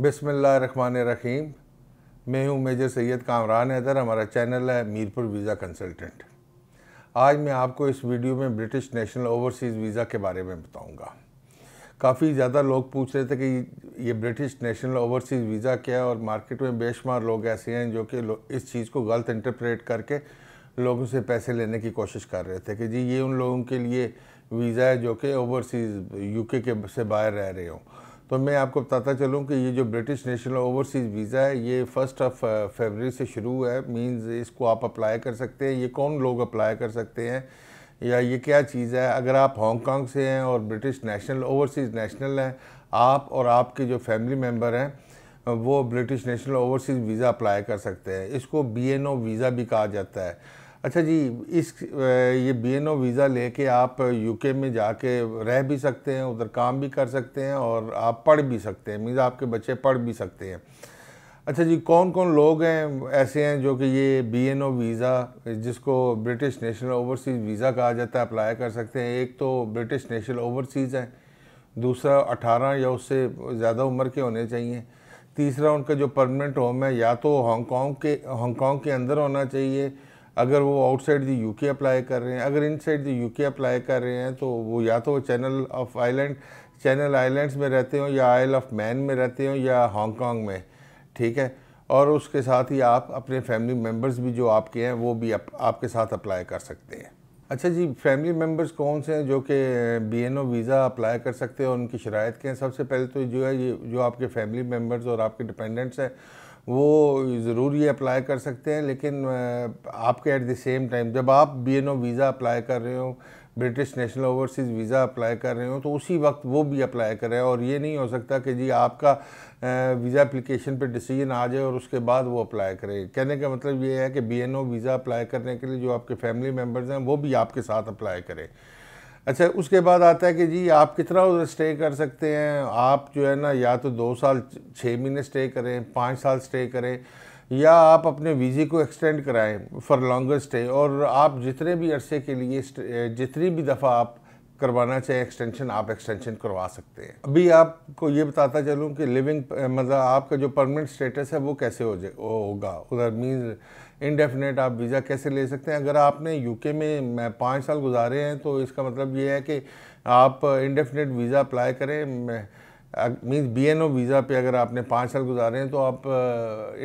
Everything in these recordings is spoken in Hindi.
बिसमिल्ल रहीम मैं हूं मेजर सैयद कामरान हैदर हमारा चैनल है मीरपुर वीज़ा कंसल्टेंट आज मैं आपको इस वीडियो में ब्रिटिश नेशनल ओवरसीज़ वीज़ा के बारे में बताऊंगा काफ़ी ज़्यादा लोग पूछ रहे थे कि ये ब्रिटिश नेशनल ओवरसीज़ वीज़ा क्या है और मार्केट में बेशुमार लोग ऐसे हैं जो कि इस चीज़ को गलत इंटरप्रेट करके लोगों से पैसे लेने की कोशिश कर रहे थे कि जी ये उन लोगों के लिए वीज़ा है जो कि ओवरसीज़ यूके के से बाहर रह रहे हों तो मैं आपको बताता चलूँ कि ये जो ब्रिटिश नेशनल ओवरसीज़ वीज़ा है ये फर्स्ट ऑफ फेबररी से शुरू है मींस इसको आप अप्लाई कर सकते हैं ये कौन लोग अप्लाई कर सकते हैं या ये क्या चीज़ है अगर आप हांगकॉन्ग से हैं और ब्रिटिश नेशनल ओवरसीज़ नेशनल हैं आप और आपके जो फैमिली मेम्बर हैं वो British National Overseas visa apply कर सकते हैं इसको बी वीज़ा भी कहा जाता है अच्छा जी इस ये बी एन ओ वीज़ा लेके आप यूके में जाके रह भी सकते हैं उधर काम भी कर सकते हैं और आप पढ़ भी सकते हैं मीज़ आपके बच्चे पढ़ भी सकते हैं अच्छा जी कौन कौन लोग हैं ऐसे हैं जो कि ये बी एन ओ वीज़ा जिसको ब्रिटिश नेशनल ओवरसीज़ वीज़ा कहा जाता है अप्लाई कर सकते हैं एक तो ब्रिटिश नेशनल ओवरसीज़ हैं दूसरा अठारह या उससे ज़्यादा उम्र के होने चाहिए तीसरा उनका जो परमानेंट होम है या तो हांगकॉन्ग के हांगकॉन्ग के अंदर होना चाहिए अगर वो आउटसाइड द यूके अप्लाई कर रहे हैं अगर इनसाइड द यूके अप्लाई कर रहे हैं तो वो या तो वो Channel of Island Channel Islands में रहते हों या आयल ऑफ मैन में रहते हों या हांगकॉन्ग में ठीक है और उसके साथ ही आप अपने फैमिली मेम्बर्स भी जो आपके हैं वो भी आप, आपके साथ अप्लाई कर सकते हैं अच्छा जी फैमिली मेम्बर्स कौन से हैं जो कि B N O visa apply कर सकते हैं उनकी शराय के हैं सबसे पहले तो जो है ये जो आपके फैमिली मेम्बर्स और आपके डिपेंडेंट्स हैं वो ज़रूर ये अप्लाई कर सकते हैं लेकिन आपके एट द सेम टाइम जब आप B N O visa apply कर रहे हो British National Overseas visa apply कर रहे हो तो उसी वक्त वो भी अप्लाई करें और ये नहीं हो सकता कि जी आपका वीज़ा अप्लीकेशन पे डिसीजन आ जाए और उसके बाद वो अप्लाई करें कहने का मतलब ये है कि B N O visa apply करने के लिए जो आपके फैमिली मेम्बर्स हैं वो भी आपके साथ अप्लाई करें अच्छा उसके बाद आता है कि जी आप कितना उधर स्टे कर सकते हैं आप जो है ना या तो दो साल छः महीने स्टे करें पाँच साल स्टे करें या आप अपने वीज़े को एक्सटेंड कराएं फॉर लॉन्गर स्टे और आप जितने भी अरसे के लिए जितनी भी दफ़ा आप करवाना चाहे एक्सटेंशन आप एक्सटेंशन करवा सकते हैं अभी आपको ये बताता चलूँ कि लिविंग मतलब आपका जो परमानेंट स्टेटस है वो कैसे हो जाए होगा उधर मीन इनडेफिनेट आप वीज़ा कैसे ले सकते हैं अगर आपने यूके में पाँच साल गुजारे हैं तो इसका मतलब ये है कि आप इनडेफिनेट वीज़ा अप्लाई करें means B N O visa पे अगर आपने पाँच साल गुजारे हैं तो आप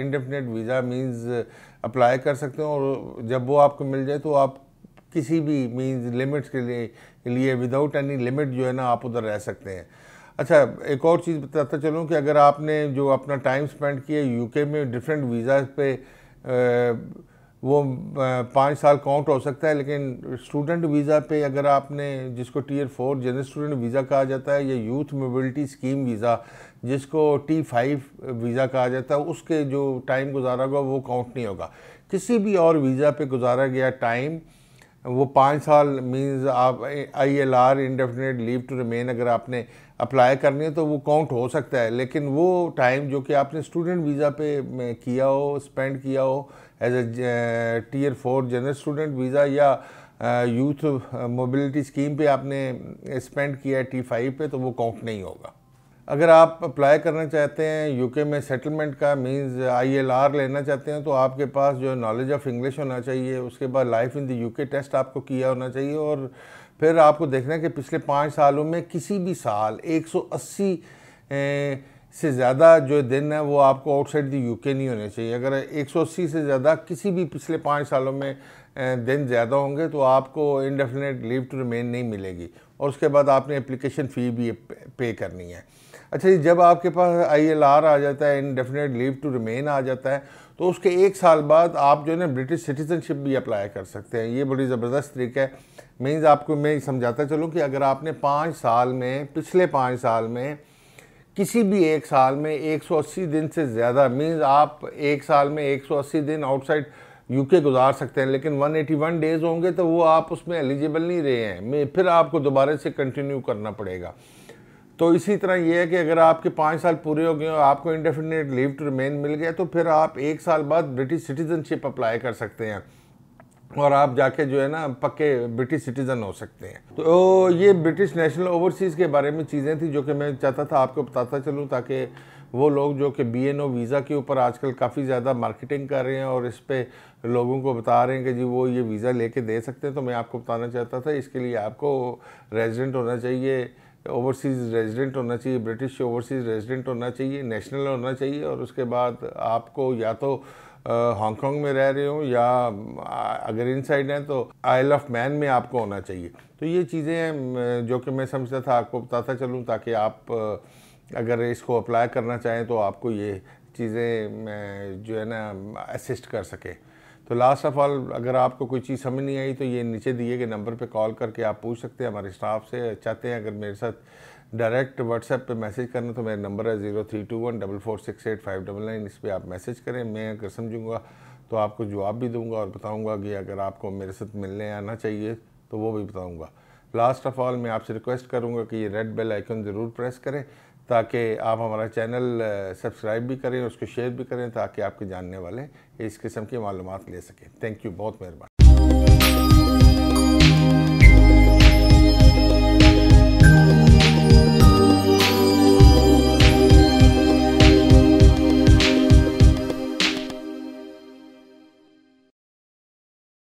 इनडेफिनेट वीज़ा मीन्स अप्लाई कर सकते हो और जब वो आपको मिल जाए तो आप किसी भी मीन लिमिट्स के लिए लिए विदाउट एनी लिमिट जो है ना आप उधर रह सकते हैं अच्छा एक और चीज़ बताता चलूँ कि अगर आपने जो अपना टाइम स्पेंड किया यूके में डिफरेंट वीज़ा पे वो पाँच साल काउंट हो सकता है लेकिन स्टूडेंट वीज़ा पे अगर आपने जिसको tier four general student visa कहा जाता है या यूथ मोबिलिटी स्कीम वीज़ा जिसको टी फाइव वीज़ा कहा जाता है उसके जो टाइम गुजारा होगा वो काउंट नहीं होगा किसी भी और वीज़ा पे गुजारा गया टाइम वो पाँच साल मींस आप I L R indefinite leave to remain अगर आपने अप्लाई करनी है तो वो काउंट हो सकता है लेकिन वो टाइम जो कि आपने स्टूडेंट वीज़ा पे किया हो स्पेंड किया हो as a tier four general student visa या यूथ मोबिलिटी स्कीम पे आपने स्पेंड किया है टी फाइव पर तो वो काउंट नहीं होगा अगर आप अप्लाई करना चाहते हैं यूके में सेटलमेंट का मींस आईएलआर लेना चाहते हैं तो आपके पास जो है नॉलेज ऑफ इंग्लिश होना चाहिए उसके बाद life in the UK test आपको किया होना चाहिए और फिर आपको देखना है कि पिछले पाँच सालों में किसी भी साल 180 से ज़्यादा जो दिन है वो आपको आउटसाइड द यूके नहीं होने चाहिए अगर 180 से ज़्यादा किसी भी पिछले पाँच सालों में दिन ज़्यादा होंगे तो आपको इनडेफिनेट लीव टू रिमेन नहीं मिलेगी और उसके बाद आपने एप्लीकेशन फ़ी भी पे करनी है अच्छा जी जब आपके पास आई एल आर आ जाता है इनडेफिनेट लीव टू रिमेन आ जाता है तो उसके एक साल बाद आप जो है ना ब्रिटिश सिटीजनशिप भी अप्लाई कर सकते हैं ये बड़ी ज़बरदस्त तरीका है मीन्स आपको मैं समझाता चलूँ कि अगर आपने पाँच साल में पिछले पाँच साल में किसी भी एक साल में 180 दिन से ज़्यादा मीन्स आप एक साल में 180 दिन आउटसाइड यूके गुजार सकते हैं लेकिन 181 डेज़ होंगे तो वो आप उसमें एलिजिबल नहीं रहे हैं मैं फिर आपको दोबारा से कंटिन्यू करना पड़ेगा तो इसी तरह ये है कि अगर आपके पाँच साल पूरे हो गए और आपको इंडेफिनेट लीव टू रिमेन मिल गया तो फिर आप एक साल बाद ब्रिटिश सिटीज़नशिप अप्लाई कर सकते हैं और आप जाके जो है ना पक्के ब्रिटिश सिटीज़न हो सकते हैं तो ये ब्रिटिश नेशनल ओवरसीज़ के बारे में चीज़ें थी जो कि मैं चाहता था आपको बताता चलूँ ताकि वो लोग जो कि बी एन ओ वीज़ा के ऊपर आजकल काफ़ी ज़्यादा मार्केटिंग कर रहे हैं और इस पर लोगों को बता रहे हैं कि जी वो ये वीज़ा लेके दे सकते हैं तो मैं आपको बताना चाहता था इसके लिए आपको रेजिडेंट होना चाहिए ओवरसीज़ रेजिडेंट होना चाहिए ब्रिटिश ओवरसीज़ रेजिडेंट होना चाहिए नेशनल होना चाहिए और उसके बाद आपको या तो हांगकॉन्ग में रह रहे हो या अगर इन साइड हैं तो आयल ऑफ मैन में आपको होना चाहिए तो ये चीज़ें जो कि मैं समझता था आपको बताता चलूँ ताकि आप अगर इसको अप्लाई करना चाहें तो आपको ये चीज़ें जो है ना असिस्ट कर सके तो लास्ट ऑफ ऑल अगर आपको कोई चीज़ समझ नहीं आई तो ये नीचे दिए गए नंबर पे कॉल करके आप पूछ सकते हैं हमारे स्टाफ से चाहते हैं अगर मेरे साथ डायरेक्ट व्हाट्सएप पे मैसेज करना तो मेरा नंबर है zero three two one double four six eight five double nine इस पर आप मैसेज करें मैं अगर समझूंगा तो आपको जवाब भी दूँगा और बताऊँगा कि अगर आपको मेरे साथ मिलने आना चाहिए तो वो भी बताऊँगा लास्ट ऑफ ऑल मैं आपसे रिक्वेस्ट करूँगा कि ये रेड बेल आइकन ज़रूर प्रेस करें ताकि आप हमारा चैनल सब्सक्राइब भी करें उसको शेयर भी करें ताकि आपके जानने वाले इस किस्म की मालूम ले सकें थैंक यू बहुत मेहरबान